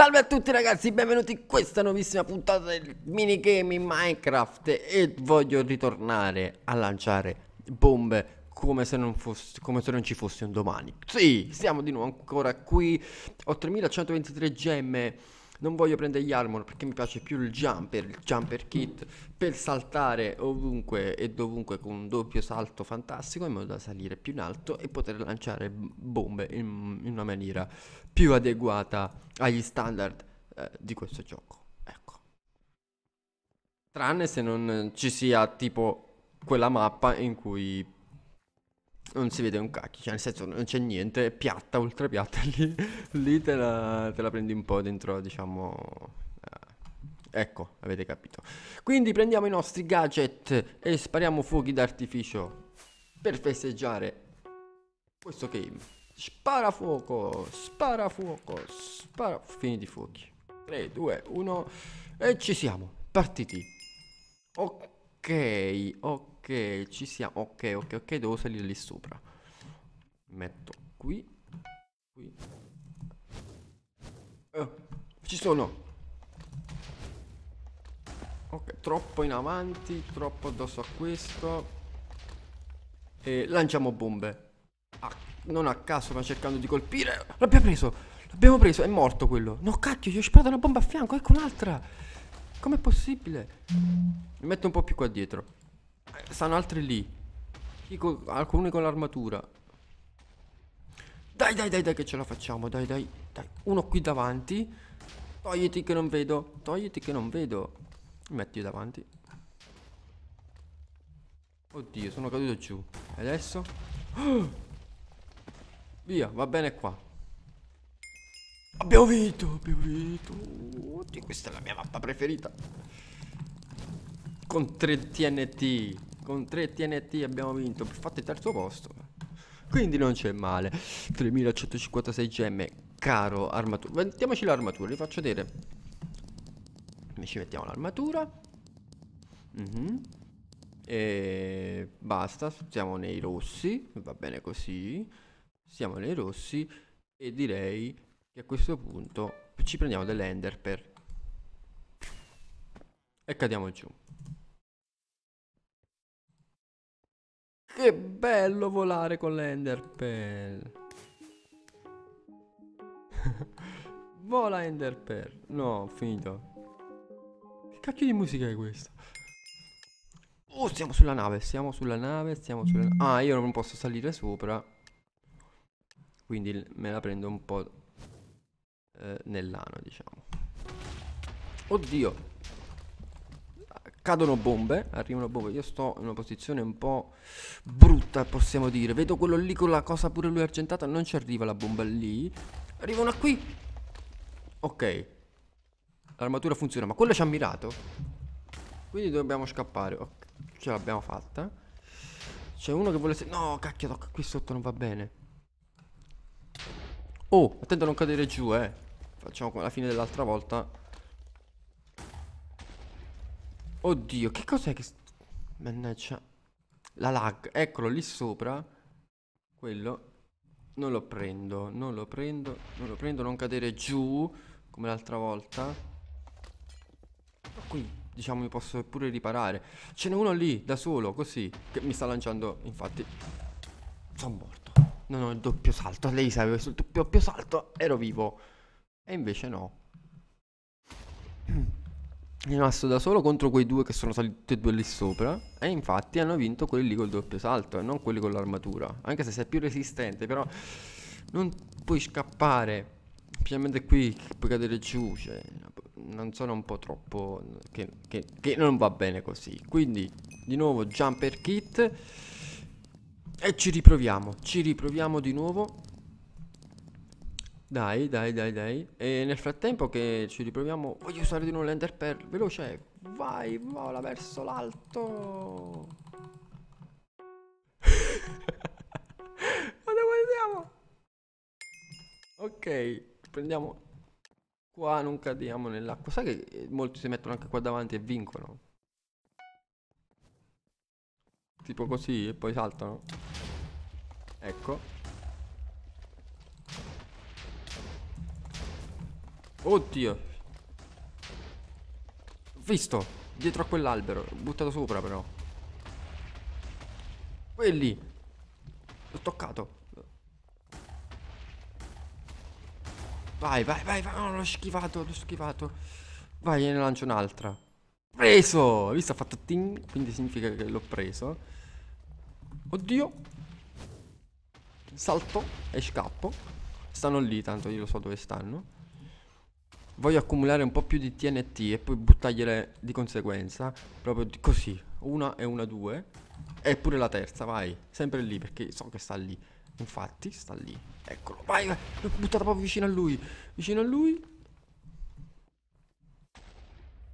Salve a tutti ragazzi, benvenuti in questa nuovissima puntata del minigame in Minecraft E voglio ritornare a lanciare bombe come se non, fosse, come se non ci fosse un domani Sì, siamo di nuovo ancora qui Ho 3123 gemme non voglio prendere gli armor perché mi piace più il jumper, il jumper kit per saltare ovunque e dovunque con un doppio salto fantastico in modo da salire più in alto e poter lanciare bombe in, in una maniera più adeguata agli standard eh, di questo gioco. Ecco. Tranne se non ci sia tipo quella mappa in cui non si vede un cacchio, cioè nel senso non c'è niente, è piatta, ultra piatta lì, lì te la, te la prendi un po' dentro, diciamo... Eh, ecco, avete capito. Quindi prendiamo i nostri gadget e spariamo fuochi d'artificio per festeggiare questo game. Spara fuoco, spara fuoco, spara... Fini di fuochi. 3, 2, 1 e ci siamo, partiti. Ok, ok. Ok, ci siamo. Ok, ok, ok, devo salire lì sopra. Metto qui. Qui. Eh, ci sono. Ok, troppo in avanti, troppo addosso a questo. E lanciamo bombe. Ah, non a caso, ma cercando di colpire. L'abbiamo preso! L'abbiamo preso, è morto quello. No, cacchio, gli ho sparato una bomba a fianco, ecco un'altra. Com'è possibile? Mi metto un po' più qua dietro. Eh, stanno altri lì. Con, alcuni con l'armatura. Dai, dai, dai, dai, che ce la facciamo. Dai, dai, dai. Uno qui davanti. Togliti che non vedo. Togliti che non vedo. Mi metti davanti. Oddio, sono caduto giù. E adesso? Oh! Via, va bene qua. Abbiamo vinto, abbiamo vinto. Oddio, questa è la mia mappa preferita. Con 3 TNT. Con 3 TNT abbiamo vinto. Fate il terzo posto. Quindi non c'è male. 3156 gemme. Caro armatura. Mettiamoci l'armatura, vi faccio vedere. Ci mettiamo l'armatura. Mm -hmm. E basta, siamo nei rossi, va bene così. Siamo nei rossi e direi che a questo punto ci prendiamo dell'ender per... E cadiamo giù. Che bello volare con l'enderpearl. Vola Ender enderpearl. No, finito. Che cacchio di musica è questa? Oh, siamo sulla nave, siamo sulla nave, siamo sulla nave. Ah, io non posso salire sopra. Quindi me la prendo un po' eh, nell'ano, diciamo. Oddio, cadono bombe, arrivano bombe, io sto in una posizione un po' brutta possiamo dire, vedo quello lì con la cosa pure lui argentata, non ci arriva la bomba lì, arriva una qui, ok, l'armatura funziona, ma quello ci ha mirato, quindi dobbiamo scappare, okay. ce l'abbiamo fatta, c'è uno che vuole, no cacchio, tocca qui sotto non va bene, oh, attento a non cadere giù eh, facciamo come la fine dell'altra volta, Oddio, che cos'è che... Mannaggia. La lag, eccolo lì sopra. Quello. Non lo prendo, non lo prendo, non lo prendo, non cadere giù come l'altra volta. qui, diciamo, mi posso pure riparare. Ce n'è uno lì, da solo, così, che mi sta lanciando, infatti. Sono morto. Non ho il doppio salto, lei sapeva sul doppio salto ero vivo. E invece no rimasto da solo contro quei due che sono saliti e due lì sopra e infatti hanno vinto quelli lì col doppio salto e non quelli con l'armatura anche se sei più resistente però non puoi scappare specialmente qui puoi cadere giù cioè, non sono un po' troppo che, che, che non va bene così quindi di nuovo jumper kit e ci riproviamo ci riproviamo di nuovo dai, dai, dai, dai. E nel frattempo che ci riproviamo, voglio usare di nuovo l'ender pearl. Veloce, vai, vola verso l'alto. Ma dove siamo? Ok, prendiamo... Qua non cadiamo nell'acqua. Sai che eh, molti si mettono anche qua davanti e vincono? Tipo così e poi saltano. Ecco. Oddio. Visto. Dietro a quell'albero. Buttato sopra però. Quelli. L'ho toccato. Vai, vai, vai, vai. Oh, l'ho schivato, l'ho schivato. Vai, ne lancio un'altra. Preso! Visto, ha fatto ting, quindi significa che l'ho preso. Oddio. Salto e scappo. Stanno lì, tanto io lo so dove stanno voglio accumulare un po' più di TNT e poi buttargliele di conseguenza, proprio così, una e una due, e pure la terza, vai, sempre lì, perché so che sta lì, infatti sta lì, eccolo, vai, vai. l'ho buttata proprio vicino a lui, vicino a lui,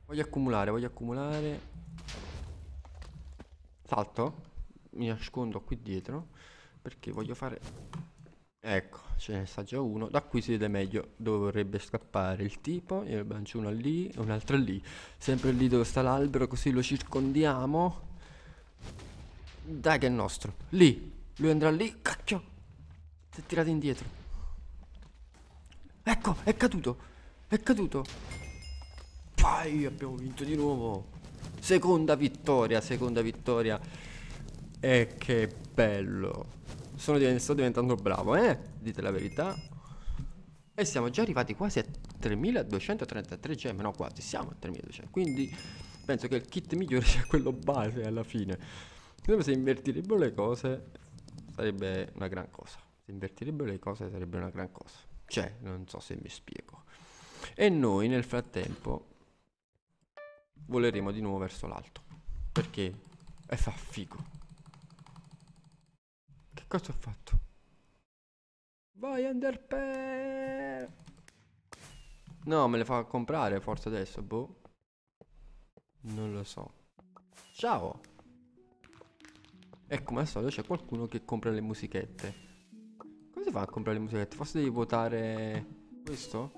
voglio accumulare, voglio accumulare, salto, mi nascondo qui dietro, perché voglio fare Ecco, ce ne sta già uno. Da qui si vede meglio dove vorrebbe scappare il tipo. Io ne lancio uno lì e un altro lì. Sempre lì dove sta l'albero, così lo circondiamo. Dai che è nostro. Lì. Lui andrà lì. Cacchio. Si è tirato indietro. Ecco, è caduto. È caduto. Poi abbiamo vinto di nuovo. Seconda vittoria, seconda vittoria. E che bello sono divent sto diventando bravo, eh? Dite la verità. E siamo già arrivati quasi a 3233 gemme, no quasi, siamo a 3200. Quindi penso che il kit migliore sia quello base alla fine. Se invertirebbero le cose sarebbe una gran cosa. Se invertirebbero le cose sarebbe una gran cosa. Cioè, non so se mi spiego. E noi nel frattempo voleremo di nuovo verso l'alto. Perché? E fa figo. Cosa ho fatto? Vai Underpair! No, me le fa comprare forse adesso, boh. Non lo so. Ciao! Ecco, ma al solito c'è qualcuno che compra le musichette. Come si fa a comprare le musichette? Forse devi votare questo?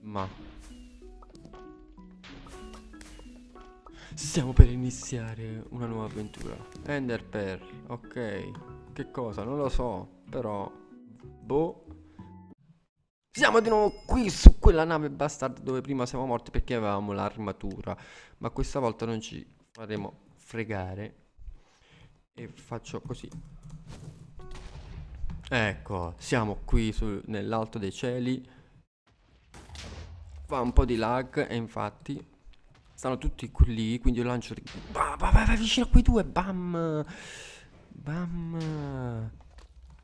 Ma... Stiamo per iniziare una nuova avventura. Ender Pearl, ok. Che cosa? Non lo so, però... Boh. Siamo di nuovo qui su quella nave bastarda dove prima siamo morti perché avevamo l'armatura. Ma questa volta non ci faremo fregare. E faccio così. Ecco, siamo qui nell'alto dei cieli. Fa un po' di lag e infatti Stanno tutti lì, quindi io lancio... Vai, vai, vai, vicino a quei due, bam! Bam!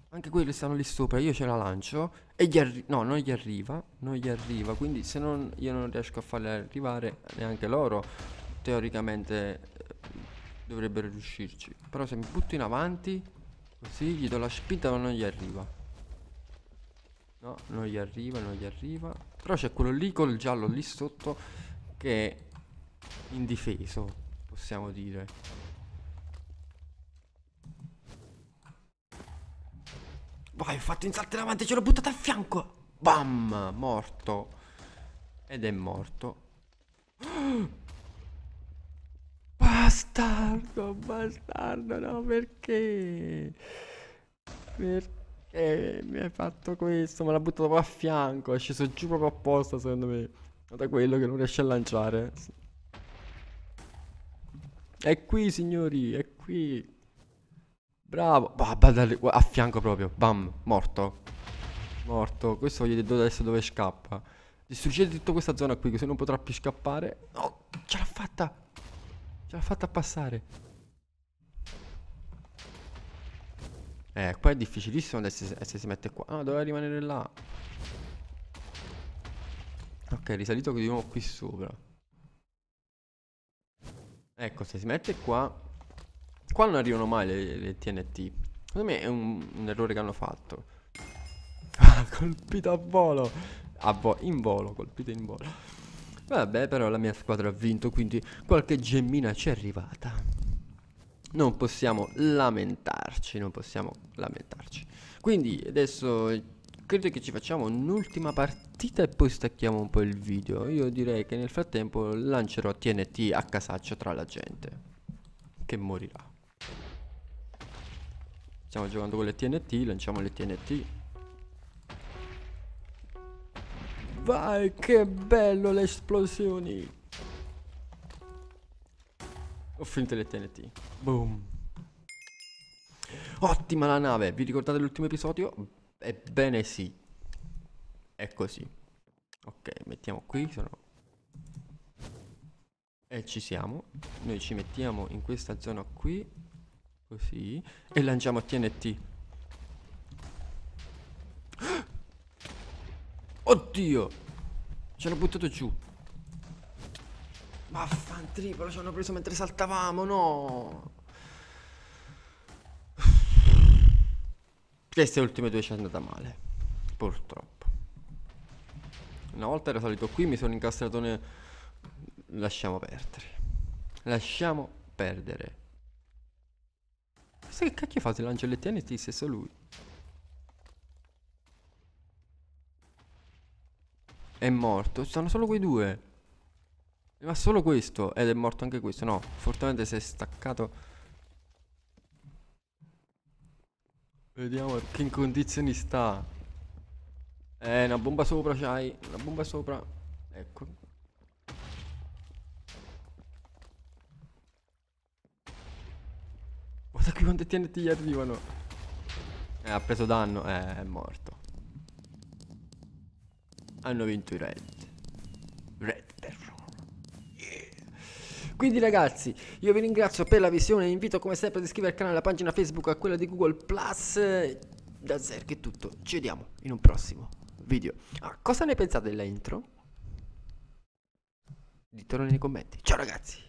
Anche quelli stanno lì sopra, io ce la lancio E gli arriva, no, non gli arriva Non gli arriva, quindi se non io non riesco a farli arrivare neanche loro Teoricamente dovrebbero riuscirci Però se mi butto in avanti Così gli do la spinta ma non gli arriva No, non gli arriva, non gli arriva Però c'è quello lì col giallo lì sotto Che indifeso, possiamo dire. Vai, ho fatto un salto in avanti, ce l'ho buttato a fianco. Bam, morto. Ed è morto. Bastardo, bastardo, no, perché? Perché mi hai fatto questo? Me l'ha buttato proprio a fianco, è sceso giù proprio apposta, secondo me. Da quello che non riesce a lanciare. È qui, signori, è qui. Bravo. Ah, a fianco proprio. Bam, morto. Morto. Questo voglio dire adesso dove scappa. Distruggete tutta questa zona qui, così non potrà più scappare. Oh, ce l'ha fatta. Ce l'ha fatta passare. Eh, qua è difficilissimo adesso se si mette qua. Ah, doveva rimanere là. Ok, risalito di nuovo qui sopra. Ecco, se si mette qua... Qua non arrivano mai le, le TNT. Secondo me è un, un errore che hanno fatto. Ah, colpito a volo! A vo in volo, colpito in volo. Vabbè, però la mia squadra ha vinto, quindi qualche gemmina ci è arrivata. Non possiamo lamentarci, non possiamo lamentarci. Quindi adesso credo che ci facciamo un'ultima partita e poi stacchiamo un po' il video. Io direi che nel frattempo lancerò TNT a casaccio tra la gente. Che morirà. Stiamo giocando con le TNT, lanciamo le TNT. Vai, che bello le esplosioni. Ho finito le TNT. Boom. Ottima la nave, vi ricordate l'ultimo episodio? Ebbene sì. È così. Ok, mettiamo qui, sono... E ci siamo. Noi ci mettiamo in questa zona qui. Così. E lanciamo TNT. Oddio! Ci hanno buttato giù. Vaffan triplo, ci hanno preso mentre saltavamo, no! Queste ultime due ci è andata male. Purtroppo. Una volta era salito qui, mi sono incastrato nel... Lasciamo perdere. Lasciamo perdere. Sai che cacchio fa se lancio le TNT stesso lui? È morto. Ci sono solo quei due. Ma solo questo. Ed è morto anche questo. No, fortunatamente si è staccato... Vediamo che in condizioni sta. Eh, una bomba sopra c'hai. Una bomba sopra. Ecco. Guarda qui quante TNT gli arrivano. Eh, ha preso danno. Eh, è morto. Hanno vinto i Red. Red. Quindi ragazzi, io vi ringrazio per la visione, vi invito come sempre ad iscrivervi al canale, alla pagina Facebook, a quella di Google+. Da Zerk è tutto, ci vediamo in un prossimo video. Ah, cosa ne pensate della intro? Ditelo nei commenti. Ciao ragazzi!